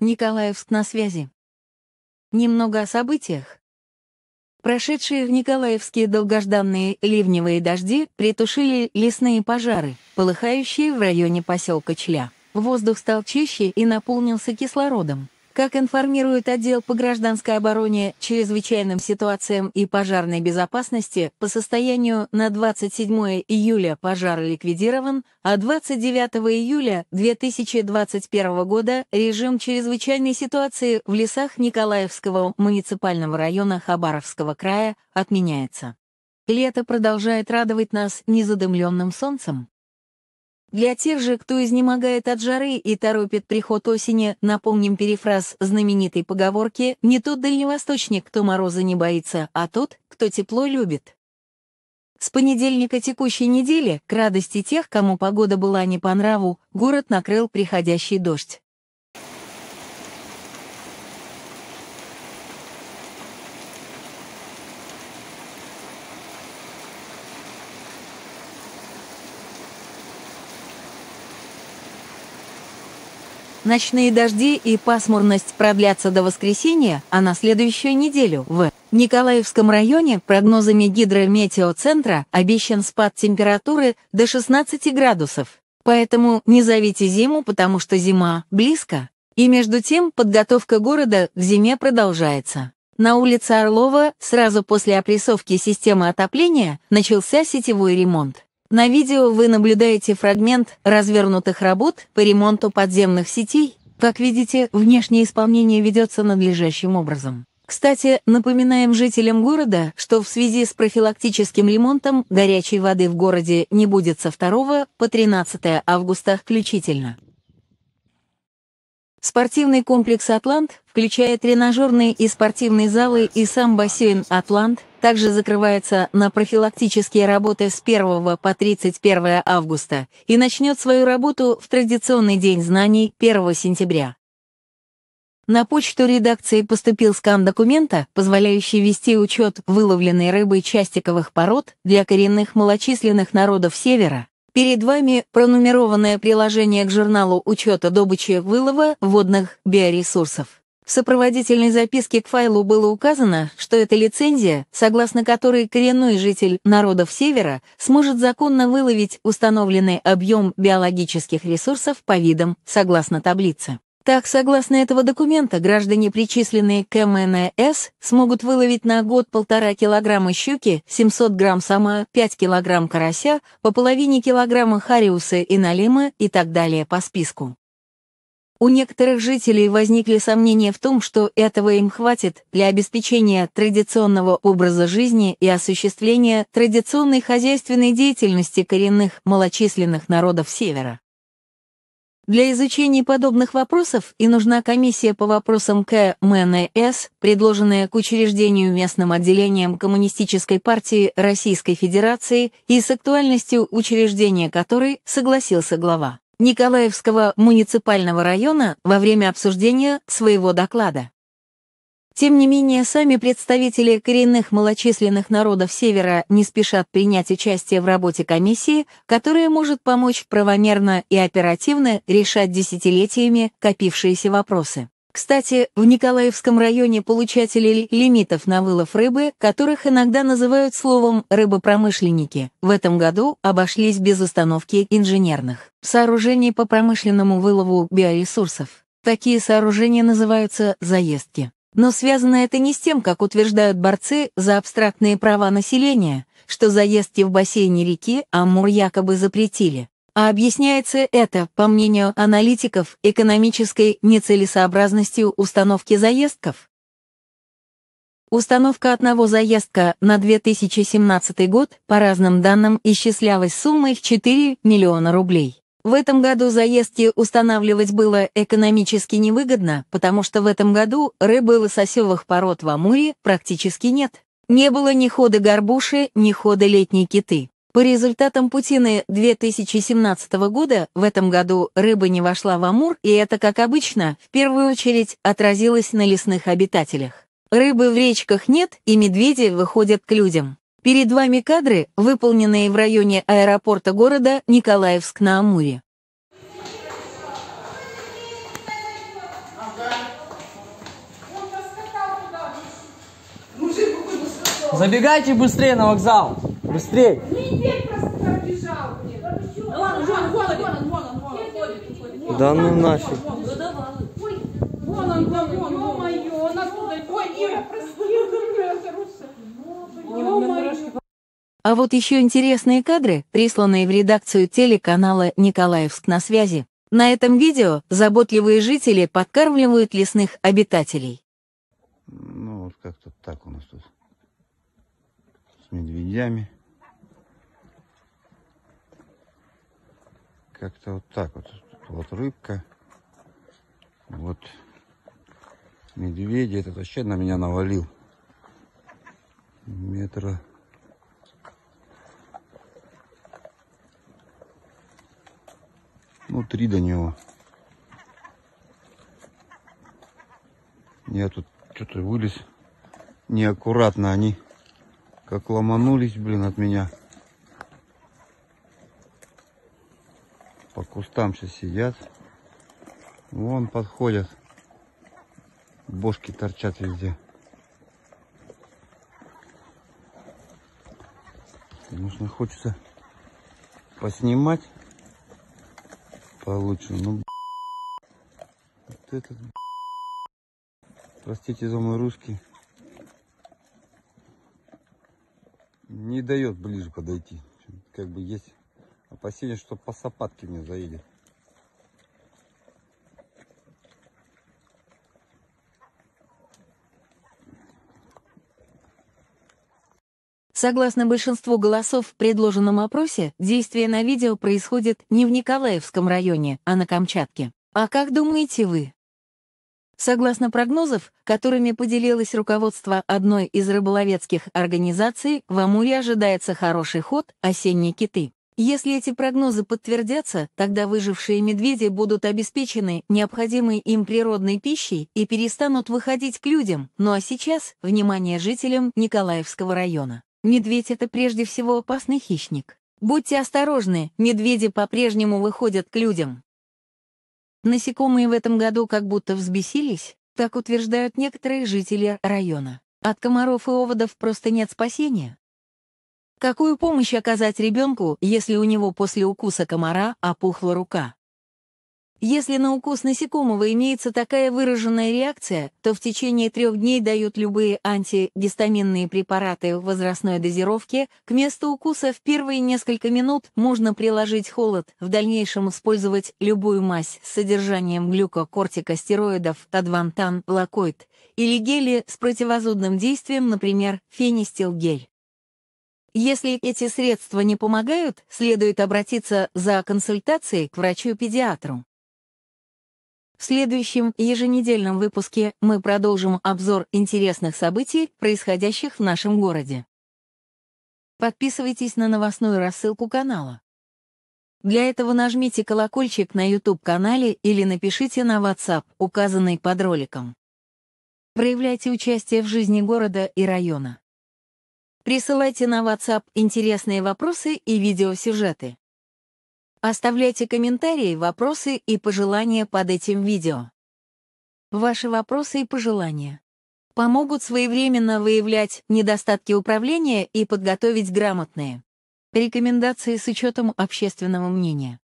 Николаевск на связи. Немного о событиях. Прошедшие в Николаевске долгожданные ливневые дожди притушили лесные пожары, полыхающие в районе поселка Чля. Воздух стал чище и наполнился кислородом. Как информирует отдел по гражданской обороне, чрезвычайным ситуациям и пожарной безопасности, по состоянию на 27 июля пожар ликвидирован, а 29 июля 2021 года режим чрезвычайной ситуации в лесах Николаевского муниципального района Хабаровского края отменяется. Лето продолжает радовать нас незадымленным солнцем. Для тех же, кто изнемогает от жары и торопит приход осени, напомним перефраз знаменитой поговорки «Не тот дальневосточник, кто мороза не боится, а тот, кто тепло любит». С понедельника текущей недели, к радости тех, кому погода была не по нраву, город накрыл приходящий дождь. Ночные дожди и пасмурность продлятся до воскресенья, а на следующую неделю в Николаевском районе прогнозами гидрометеоцентра обещан спад температуры до 16 градусов. Поэтому не зовите зиму, потому что зима близко. И между тем подготовка города к зиме продолжается. На улице Орлова сразу после опрессовки системы отопления начался сетевой ремонт. На видео вы наблюдаете фрагмент развернутых работ по ремонту подземных сетей. Как видите, внешнее исполнение ведется надлежащим образом. Кстати, напоминаем жителям города, что в связи с профилактическим ремонтом горячей воды в городе не будет со 2 по 13 августа включительно. Спортивный комплекс «Атлант», включая тренажерные и спортивные залы и сам бассейн «Атлант», также закрывается на профилактические работы с 1 по 31 августа и начнет свою работу в традиционный День знаний 1 сентября. На почту редакции поступил скан документа, позволяющий вести учет выловленной рыбы частиковых пород для коренных малочисленных народов Севера, Перед вами пронумерованное приложение к журналу учета добычи вылова водных биоресурсов. В сопроводительной записке к файлу было указано, что это лицензия, согласно которой коренной житель народов Севера сможет законно выловить установленный объем биологических ресурсов по видам, согласно таблице. Так, согласно этого документа, граждане, причисленные к МНС, смогут выловить на год полтора килограмма щуки, 700 грамм сама, 5 килограмм карася, по половине килограмма хариуса и налима и так далее по списку. У некоторых жителей возникли сомнения в том, что этого им хватит для обеспечения традиционного образа жизни и осуществления традиционной хозяйственной деятельности коренных малочисленных народов Севера. Для изучения подобных вопросов и нужна комиссия по вопросам КМНС, предложенная к учреждению местным отделением Коммунистической партии Российской Федерации и с актуальностью учреждения которой согласился глава Николаевского муниципального района во время обсуждения своего доклада. Тем не менее, сами представители коренных малочисленных народов Севера не спешат принять участие в работе комиссии, которая может помочь правомерно и оперативно решать десятилетиями копившиеся вопросы. Кстати, в Николаевском районе получатели лимитов на вылов рыбы, которых иногда называют словом «рыбопромышленники», в этом году обошлись без установки инженерных сооружений по промышленному вылову биоресурсов. Такие сооружения называются заездки. Но связано это не с тем, как утверждают борцы за абстрактные права населения, что заездки в бассейне реки Амур якобы запретили. А объясняется это, по мнению аналитиков, экономической нецелесообразностью установки заездков. Установка одного заездка на 2017 год, по разным данным, исчислялась суммой в 4 миллиона рублей. В этом году заездки устанавливать было экономически невыгодно, потому что в этом году рыбы лососевых пород в Амуре практически нет. Не было ни хода горбуши, ни хода летней киты. По результатам Путины 2017 года в этом году рыба не вошла в Амур, и это, как обычно, в первую очередь отразилось на лесных обитателях. Рыбы в речках нет, и медведи выходят к людям. Перед вами кадры, выполненные в районе аэропорта города Николаевск-на-Амуре. Забегайте быстрее на вокзал. Быстрее. Да ну нафиг. Вон он, вон, вон, вон, вон, вон, вон, вон, вон, вон, вон, А вот еще интересные кадры, присланные в редакцию телеканала «Николаевск на связи». На этом видео заботливые жители подкармливают лесных обитателей. Ну вот как-то так у нас тут. С медведями. Как-то вот так вот. Вот рыбка. Вот медведь. Этот вообще на меня навалил. Метра Ну, три до него. Я тут что-то вылез неаккуратно. Они как ломанулись, блин, от меня. По кустам сейчас сидят. Вон подходят. Бошки торчат везде. Конечно, хочется поснимать получу. Ну, вот этот, простите за мой русский, не дает ближе подойти. Как бы есть опасение, что по сапатке мне заедет. Согласно большинству голосов в предложенном опросе, действие на видео происходит не в Николаевском районе, а на Камчатке. А как думаете вы? Согласно прогнозов, которыми поделилось руководство одной из рыболовецких организаций, в Амуре ожидается хороший ход «Осенние киты». Если эти прогнозы подтвердятся, тогда выжившие медведи будут обеспечены необходимой им природной пищей и перестанут выходить к людям. Ну а сейчас, внимание жителям Николаевского района. Медведь — это прежде всего опасный хищник. Будьте осторожны, медведи по-прежнему выходят к людям. Насекомые в этом году как будто взбесились, так утверждают некоторые жители района. От комаров и оводов просто нет спасения. Какую помощь оказать ребенку, если у него после укуса комара опухла рука? Если на укус насекомого имеется такая выраженная реакция, то в течение трех дней дают любые антигистаминные препараты в возрастной дозировке. К месту укуса в первые несколько минут можно приложить холод, в дальнейшем использовать любую мазь с содержанием глюкокортикостероидов, тадвантан, лакоид или гели с противозудным действием, например, фенистилгель. Если эти средства не помогают, следует обратиться за консультацией к врачу-педиатру. В следующем еженедельном выпуске мы продолжим обзор интересных событий, происходящих в нашем городе. Подписывайтесь на новостную рассылку канала. Для этого нажмите колокольчик на YouTube-канале или напишите на WhatsApp, указанный под роликом. Проявляйте участие в жизни города и района. Присылайте на WhatsApp интересные вопросы и видеосюжеты. Оставляйте комментарии, вопросы и пожелания под этим видео. Ваши вопросы и пожелания помогут своевременно выявлять недостатки управления и подготовить грамотные рекомендации с учетом общественного мнения.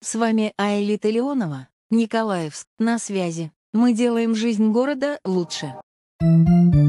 С вами Аэлита Леонова, Николаевск, на связи. Мы делаем жизнь города лучше. Thank you.